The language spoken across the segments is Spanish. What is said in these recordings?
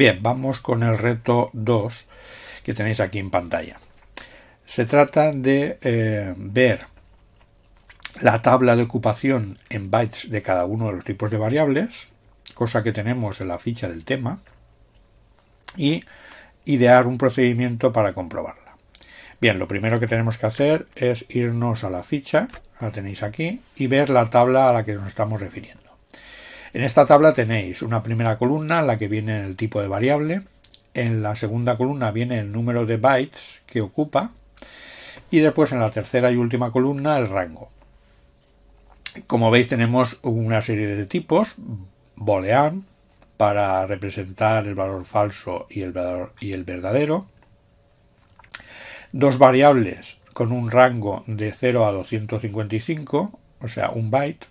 Bien, vamos con el reto 2 que tenéis aquí en pantalla. Se trata de eh, ver la tabla de ocupación en bytes de cada uno de los tipos de variables, cosa que tenemos en la ficha del tema, y idear un procedimiento para comprobarla. Bien, lo primero que tenemos que hacer es irnos a la ficha, la tenéis aquí, y ver la tabla a la que nos estamos refiriendo. En esta tabla tenéis una primera columna en la que viene el tipo de variable, en la segunda columna viene el número de bytes que ocupa y después en la tercera y última columna el rango. Como veis tenemos una serie de tipos, boolean para representar el valor falso y el, y el verdadero, dos variables con un rango de 0 a 255, o sea, un byte,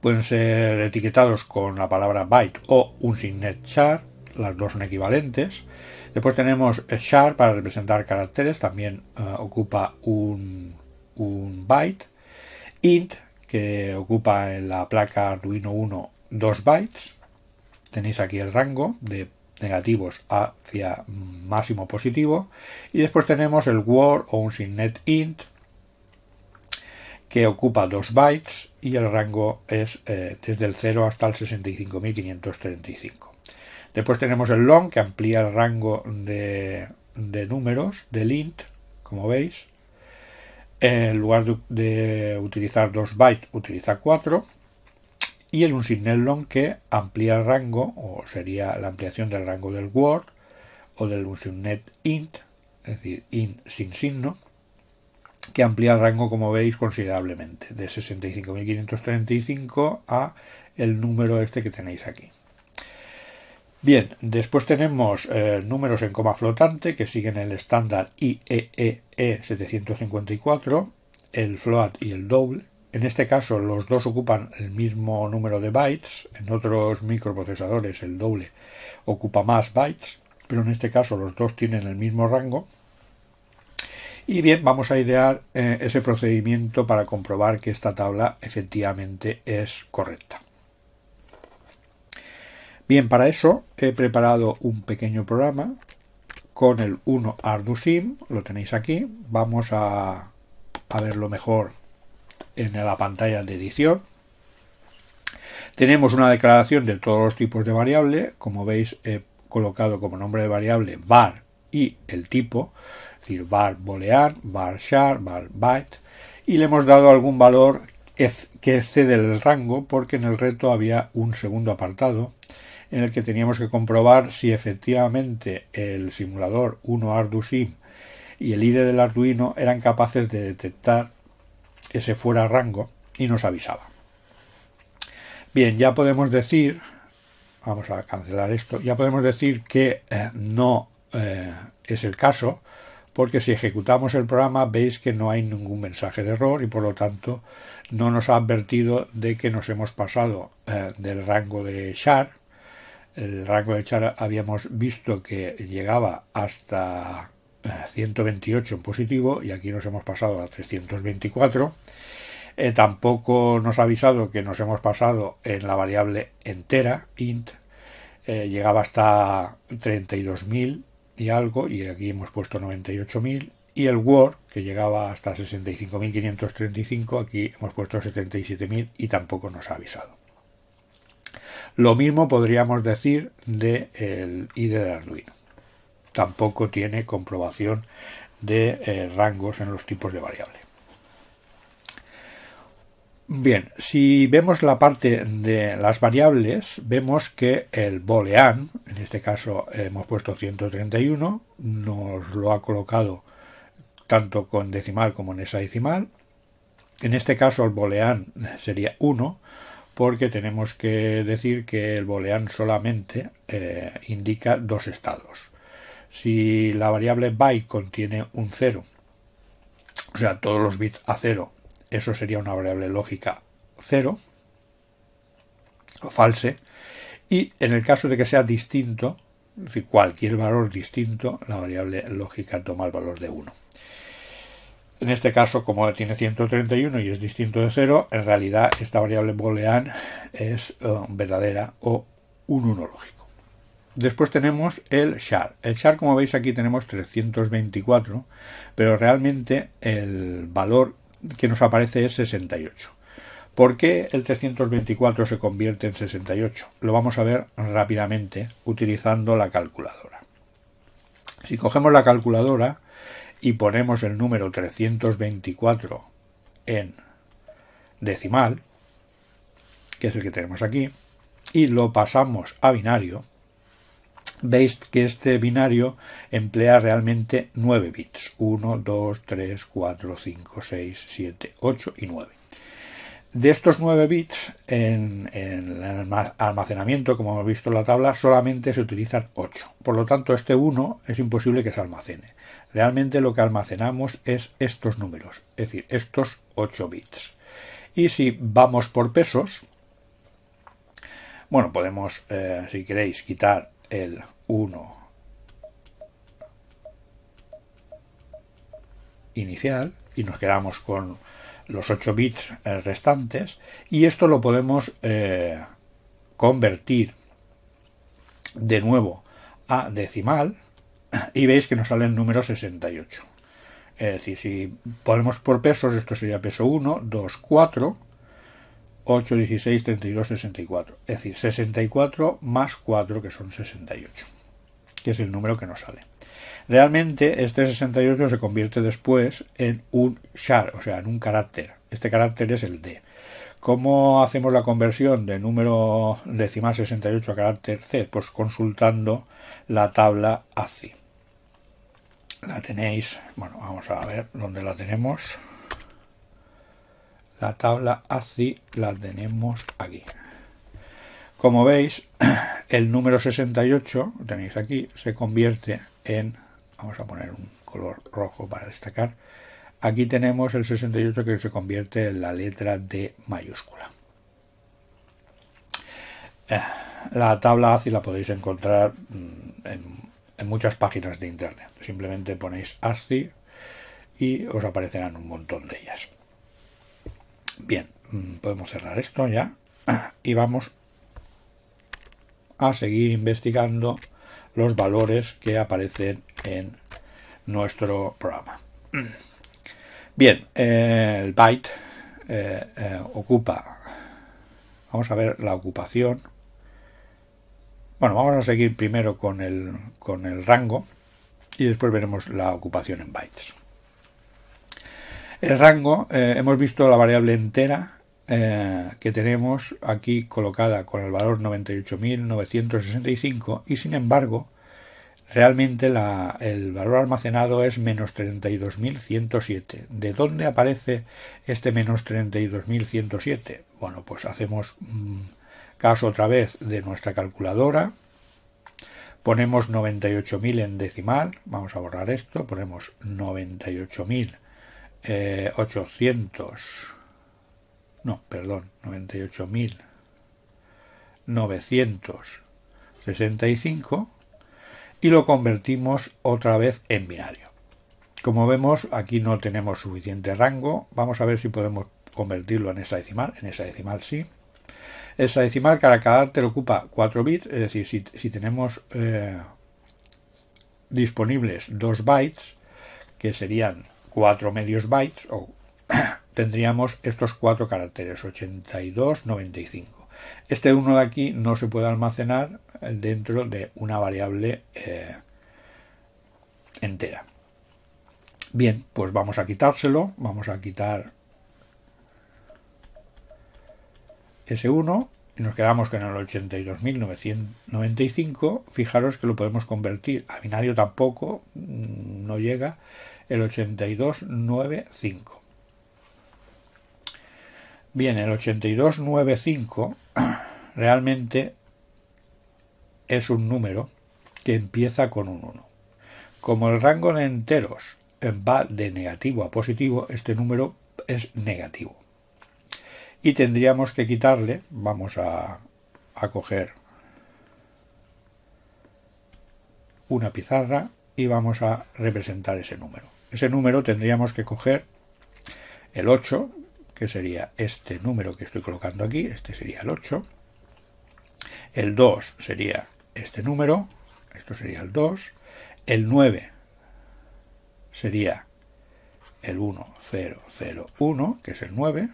Pueden ser etiquetados con la palabra byte o un signet char, las dos son equivalentes. Después tenemos char para representar caracteres, también eh, ocupa un, byte. Int, que ocupa en la placa Arduino 1 dos bytes. Tenéis aquí el rango de negativos hacia máximo positivo. Y después tenemos el word o un signet int que ocupa 2 bytes y el rango es eh, desde el 0 hasta el 65.535. Después tenemos el long que amplía el rango de, números del int, como veis. en lugar de, utilizar 2 bytes, utiliza 4. Y el unsigned long que amplía el rango, o sería la ampliación del rango del word o del unsigned int, es decir, int sin signo, que amplía el rango, como veis, considerablemente, de 65.535 a el número este que tenéis aquí. Bien, después tenemos eh, números en coma flotante que siguen el estándar e e e IEEE 754, el float y el double. En este caso los dos ocupan el mismo número de bytes, en otros microprocesadores el doble ocupa más bytes, pero en este caso los dos tienen el mismo rango y bien, vamos a idear eh, ese procedimiento para comprobar que esta tabla efectivamente es correcta. Bien, para eso he preparado un pequeño programa con el 1 ArduSim, lo tenéis aquí. Vamos a, a verlo mejor en la pantalla de edición. Tenemos una declaración de todos los tipos de variable. Como veis, he colocado como nombre de variable var y el tipo decir var boolean, var char, var byte, y le hemos dado algún valor que excede el rango porque en el reto había un segundo apartado en el que teníamos que comprobar si efectivamente el simulador 1 ArduSim y el IDE del Arduino eran capaces de detectar ese fuera rango y nos avisaba. Bien, ya podemos decir, vamos a cancelar esto, ya podemos decir que eh, no eh, es el caso, porque si ejecutamos el programa veis que no hay ningún mensaje de error y por lo tanto no nos ha advertido de que nos hemos pasado eh, del rango de char. El rango de char habíamos visto que llegaba hasta 128 eh, en positivo y aquí nos hemos pasado a 324. Eh, tampoco nos ha avisado que nos hemos pasado en la variable entera int. llegaba hasta 32.000 y algo, y aquí hemos puesto 98.000, y el Word, que llegaba hasta 65.535, aquí hemos puesto 77.000 y tampoco nos ha avisado. Lo mismo podríamos decir del el IDE de Arduino. Tampoco tiene comprobación de eh, rangos en los tipos de variables. Bien, si vemos la parte de las variables, vemos que el boolean, en este caso hemos puesto 131, nos lo ha colocado tanto con decimal como en hexadecimal. En este caso el boolean sería 1, porque tenemos que decir que el boolean solamente eh, indica dos estados. Si la variable byte contiene un 0, o sea, todos los bits a 0 eso sería una variable lógica 0 o false, y en el caso de que sea distinto, es cualquier valor distinto, la variable lógica toma el valor de 1. En este caso, como tiene 131 y es distinto de 0, en realidad esta variable boolean es eh, verdadera o un 1 lógico. Después tenemos el char. El char, como veis aquí, tenemos 324, pero realmente el valor que nos aparece es 68. ¿Por qué el 324 se convierte en 68? Lo vamos a ver rápidamente utilizando la calculadora. Si cogemos la calculadora y ponemos el número 324 en decimal, que es el que tenemos aquí, y lo pasamos a binario, veis que este binario emplea realmente 9 bits. 1, 2, 3, 4, 5, 6, 7, 8 y 9. De estos 9 bits, en, el almacenamiento, como hemos visto en la tabla, solamente se utilizan 8. Por lo tanto, este 1 es imposible que se almacene. Realmente lo que almacenamos es estos números, es decir, estos 8 bits. Y si vamos por pesos, bueno, podemos, eh, si queréis, quitar el 1 inicial y nos quedamos con los 8 bits eh, restantes y esto lo podemos eh, convertir de nuevo a decimal y veis que nos sale el número 68 es decir si ponemos por pesos esto sería peso 1 2 4 8, 16, 32, 64. Es decir, 64 más 4, que son 68, que es el número que nos sale. Realmente este 68 se convierte después en un char, o sea, en un carácter. Este carácter es el D. ¿Cómo hacemos la conversión de número decimal 68 a carácter C? Pues consultando la tabla ACI. La tenéis, bueno, vamos a ver dónde la tenemos la tabla ASCII la tenemos aquí. Como veis, el número 68, tenéis aquí, se convierte en, vamos a poner un color rojo para destacar, aquí tenemos el 68 que se convierte en la letra D mayúscula. Eh, la tabla ASCII la podéis encontrar mm, en, en muchas páginas de internet. Simplemente ponéis ASCII y os aparecerán un montón de ellas. Bien, mm, podemos cerrar esto ya y vamos a seguir investigando los valores que aparecen en nuestro programa. Bien, eh, el byte eh, eh, ocupa, vamos a ver la ocupación. Bueno, vamos a seguir primero con el rango y después veremos la ocupación en bytes. El rango, eh, hemos visto la variable entera eh, que tenemos aquí colocada con el valor 98.965 y sin embargo realmente el valor almacenado es menos 32.107. ¿De dónde aparece este menos 32.107? Bueno, pues hacemos mm, caso otra vez de nuestra calculadora. Ponemos 98.000 en decimal, vamos a borrar esto, ponemos 98.000 eh, 800, no, perdón, 98.965 y lo convertimos otra vez en binario. Como vemos, aquí no tenemos suficiente rango. Vamos a ver si podemos convertirlo en esa decimal. En esa decimal sí. Esa decimal cada carácter ocupa 4 bits, es decir, si, tenemos eh, disponibles 2 bytes, que serían 4 medios bytes o tendríamos estos cuatro caracteres 82, 95. Este uno de aquí no se puede almacenar dentro de una variable eh, entera. Bien, pues vamos a quitárselo, vamos a quitar ese 1 y nos quedamos con el 82.995. Fijaros que lo podemos convertir a binario tampoco, mm, no llega el 8295. Bien, el 8295 realmente es un número que empieza con un 1. Como el rango de enteros va de negativo a positivo, este número es negativo. Y tendríamos que quitarle, vamos a, a coger una pizarra y vamos a representar ese número. Ese número tendríamos que coger el 8, que sería este número que estoy colocando aquí, este sería el 8. El 2 sería este número, esto sería el 2. El 9 sería el 1001, que es el 9.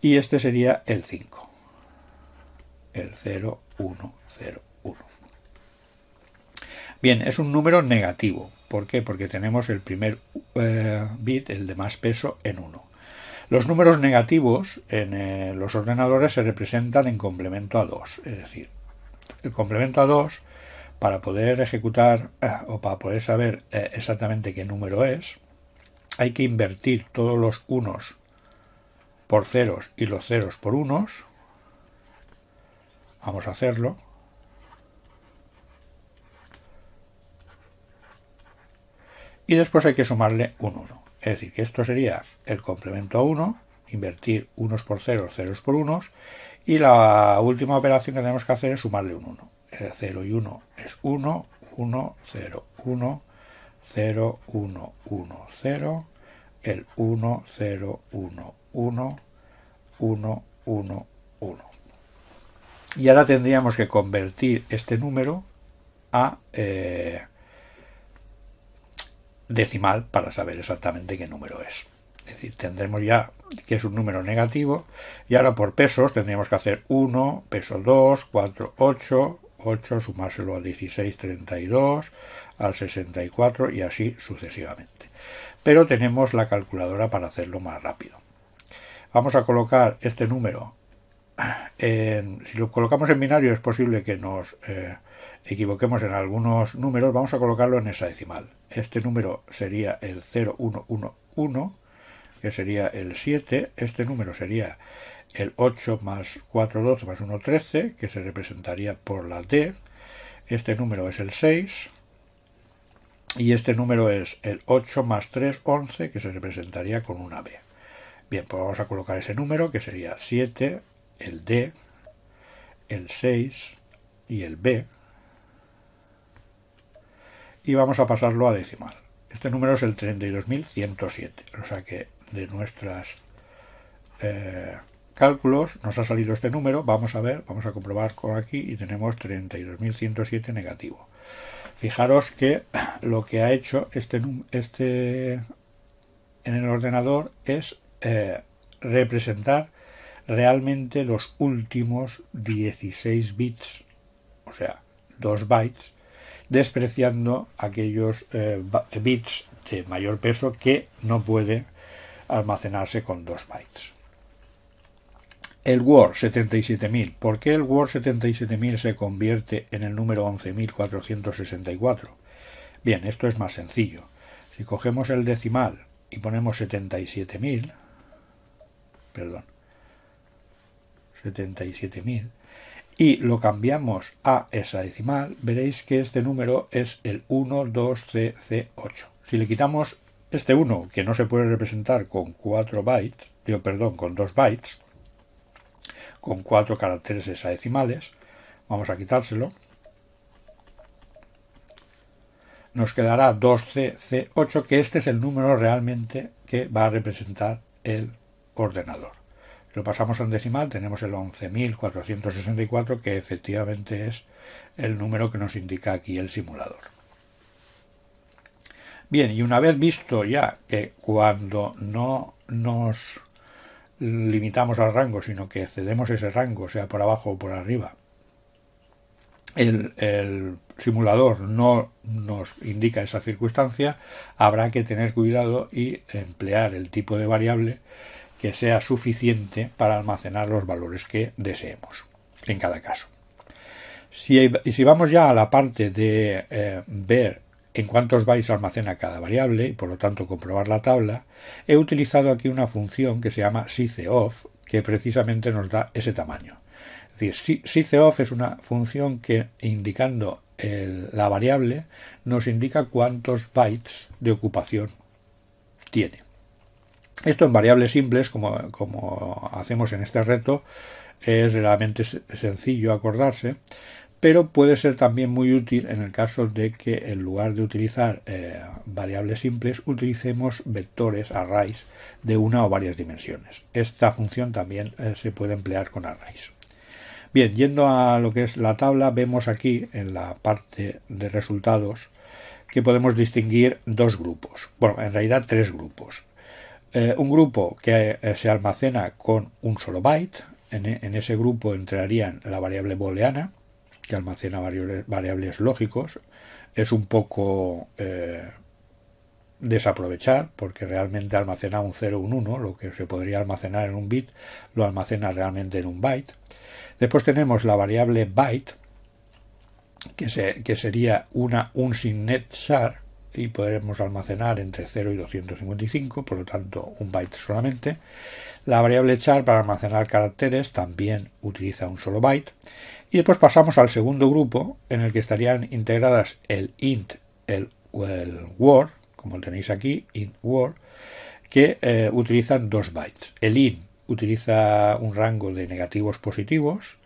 Y este sería el 5, el 0101. Bien, es un número negativo. ¿Por qué? Porque tenemos el primer eh, bit, el de más peso, en 1. Los números negativos en eh, los ordenadores se representan en complemento a 2. Es decir, el complemento a 2, para poder ejecutar eh, o para poder saber exactamente qué número es, hay que invertir todos los unos por ceros y los ceros por unos. Vamos a hacerlo. y después hay que sumarle un 1. Es decir, que esto sería el complemento a 1, invertir unos por 0, ceros, ceros por unos, y la última operación que tenemos que hacer es sumarle un 1. El 0 y 1 es 1, 1, 0, 1, 0, 1, 1, 0, el 1, 0, 1, 1, 1, 1, 1. Y ahora tendríamos que convertir este número a... Eh, decimal para saber exactamente qué número es. Es decir, tendremos ya que es un número negativo y ahora por pesos tendríamos que hacer 1, peso 2, 4, 8, 8, sumárselo a 16, 32, al 64 y así sucesivamente. Pero tenemos la calculadora para hacerlo más rápido. Vamos a colocar este número. En, si lo colocamos en binario es posible que nos... Eh, equivoquemos en algunos números, vamos a colocarlo en esa decimal. Este número sería el 0111, que sería el 7, este número sería el 8 más 4, 12 más 1, 13, que se representaría por la D, este número es el 6, y este número es el 8 más 3, 11, que se representaría con una B. Bien, pues vamos a colocar ese número, que sería 7, el D, el 6 y el B, y vamos a pasarlo a decimal. Este número es el 32.107, o sea que de nuestros eh, cálculos nos ha salido este número, vamos a ver, vamos a comprobar con aquí y tenemos 32.107 negativo. Fijaros que lo que ha hecho este, este en el ordenador es eh, representar realmente los últimos 16 bits, o sea, 2 bytes despreciando aquellos eh, bits de mayor peso que no pueden almacenarse con 2 bytes. El Word 77.000. ¿Por qué el Word 77.000 se convierte en el número 11.464? Bien, esto es más sencillo. Si cogemos el decimal y ponemos 77.000, perdón, 77.000, y lo cambiamos a hexadecimal, veréis que este número es el 12 c, 8 Si le quitamos este 1, que no se puede representar con 4 bytes, digo, perdón, con 2 bytes, con 4 caracteres hexadecimales, vamos a quitárselo, nos quedará 2CC8, que este es el número realmente que va a representar el ordenador lo pasamos a decimal, tenemos el 11.464, que efectivamente es el número que nos indica aquí el simulador. Bien, y una vez visto ya que cuando no nos limitamos al rango, sino que excedemos ese rango, sea por abajo o por arriba, el, el, simulador no nos indica esa circunstancia, habrá que tener cuidado y emplear el tipo de variable que sea suficiente para almacenar los valores que deseemos en cada caso. Si, si vamos ya a la parte de eh, ver en cuántos bytes almacena cada variable y por lo tanto comprobar la tabla, he utilizado aquí una función que se llama sizeof que precisamente nos da ese tamaño. Es decir, sizeof es una función que indicando la variable nos indica cuántos bytes de ocupación tiene. Esto en variables simples, como, hacemos en este reto, es realmente sencillo acordarse, pero puede ser también muy útil en el caso de que en lugar de utilizar eh, variables simples, utilicemos vectores, arrays, de una o varias dimensiones. Esta función también eh, se puede emplear con arrays. Bien, yendo a lo que es la tabla, vemos aquí en la parte de resultados que podemos distinguir dos grupos. Bueno, en realidad tres grupos. Eh, un grupo que eh, se almacena con un solo byte. E, en, ese grupo entrarían la variable booleana, que almacena variables, lógicos. Es un poco eh, desaprovechar, porque realmente almacena un 0, un 1, lo que se podría almacenar en un bit, lo almacena realmente en un byte. Después tenemos la variable byte, que, sería una, un signet char, y podremos almacenar entre 0 y 255, por lo tanto un byte solamente. La variable char para almacenar caracteres también utiliza un solo byte. Y después pasamos al segundo grupo en el que estarían integradas el int, el, el word, como tenéis aquí, int word, que eh, utilizan dos bytes. El int utiliza un rango de negativos positivos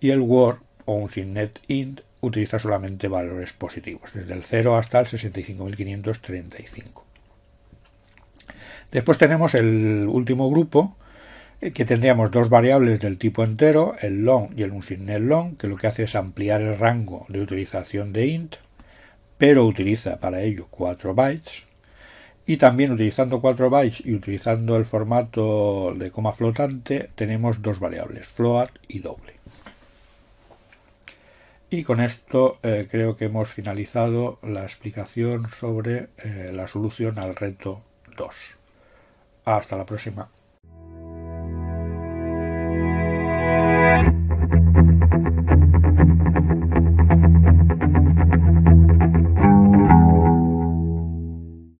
y el word o un signet int utiliza solamente valores positivos, desde el 0 hasta el 65.535. Después tenemos el último grupo, eh, que tendríamos dos variables del tipo entero, el long y el unsigned long, que lo que hace es ampliar el rango de utilización de int, pero utiliza para ello 4 bytes. Y también utilizando 4 bytes y utilizando el formato de coma flotante, tenemos dos variables, float y doble. Y con esto eh, creo que hemos finalizado la explicación sobre eh, la solución al reto 2. Hasta la próxima.